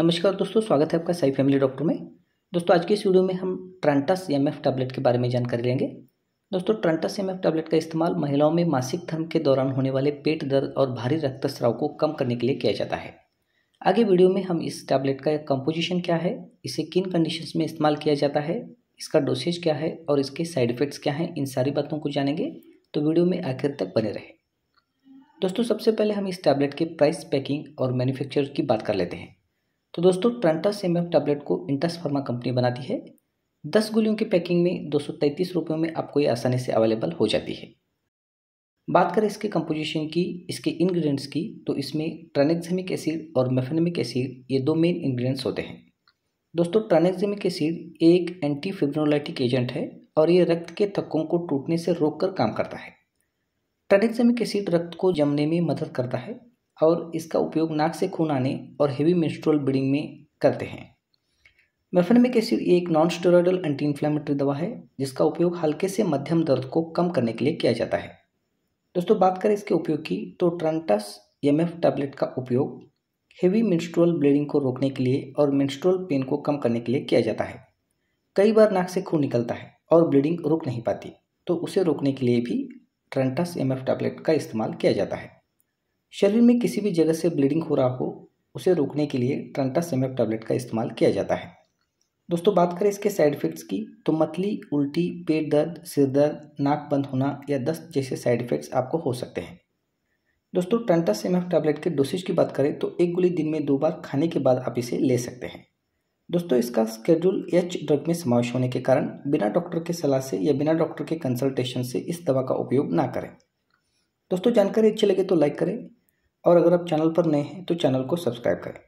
नमस्कार दोस्तों स्वागत है आपका साई फैमिली डॉक्टर में दोस्तों आज की इस वीडियो में हम ट्रांटस एम एफ टैबलेट के बारे में जानकारी लेंगे दोस्तों ट्रांटस एम एफ टैबलेट का इस्तेमाल महिलाओं में मासिक धर्म के दौरान होने वाले पेट दर्द और भारी रक्तस्राव को कम करने के लिए किया जाता है आगे वीडियो में हम इस टैबलेट का कंपोजिशन क्या है इसे किन कंडीशन में इस्तेमाल किया जाता है इसका डोसेज क्या है और इसके साइड इफ़ेक्ट्स क्या हैं इन सारी बातों को जानेंगे तो वीडियो में आखिर तक बने रहे दोस्तों सबसे पहले हम इस टैबलेट के प्राइस पैकिंग और मैन्युफैक्चर की बात कर लेते हैं तो दोस्तों ट्रंटा सेम टैबलेट को इंटस फार्मा कंपनी बनाती है दस गोलियों की पैकिंग में दो सौ में आपको ये आसानी से अवेलेबल हो जाती है बात करें इसके कंपोजिशन की इसके इंग्रेडिएंट्स की तो इसमें ट्रानेक्सेमिक एसिड और मेफेनमिक एसिड ये दो मेन इंग्रेडिएंट्स होते हैं दोस्तों ट्रेनेक्जेमिक एसिड एक एंटी फिब्रोलाइटिक एजेंट है और ये रक्त के थक्कों को टूटने से रोककर काम करता है ट्रानेक्सेमिक एसिड रक्त को जमने में मदद करता है और इसका उपयोग नाक से खून आने और हेवी मेस्ट्रोल ब्लीडिंग में करते हैं मेफेनमिक एसिड एक नॉन स्टेरॉयडल एंटी इन्फ्लेमेटरी दवा है जिसका उपयोग हल्के से मध्यम दर्द को कम करने के लिए किया जाता है दोस्तों बात करें इसके उपयोग की तो ट्रंटस एम एफ टैबलेट का उपयोग हेवी मिनस्ट्रोल ब्लीडिंग को रोकने के लिए और मिनस्ट्रोल पेन को कम करने के लिए किया जाता है कई बार नाक से खून निकलता है और ब्लीडिंग रुक नहीं पाती तो उसे रोकने के लिए भी ट्रंटस एम एफ टैबलेट का इस्तेमाल किया जाता है शरीर में किसी भी जगह से ब्लीडिंग हो रहा हो उसे रोकने के लिए ट्रंटा सेमेप टैबलेट का इस्तेमाल किया जाता है दोस्तों बात करें इसके साइड इफ़ेक्ट्स की तो मतली उल्टी पेट दर्द सिर दर्द नाक बंद होना या दस्त जैसे साइड इफ़ेक्ट्स आपको हो सकते हैं दोस्तों ट्रंटा सेमेप टैबलेट के डोसेज की बात करें तो एक गोली दिन में दो बार खाने के बाद आप इसे ले सकते हैं दोस्तों इसका स्केड्यूल एच ड्रग में समावेश होने के कारण बिना डॉक्टर के सलाह से या बिना डॉक्टर के कंसल्टेशन से इस दवा का उपयोग ना करें दोस्तों जानकारी अच्छी लगे तो लाइक करें और अगर आप चैनल पर नए हैं तो चैनल को सब्सक्राइब करें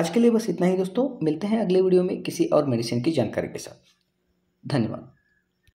आज के लिए बस इतना ही दोस्तों मिलते हैं अगले वीडियो में किसी और मेडिसिन की जानकारी के साथ धन्यवाद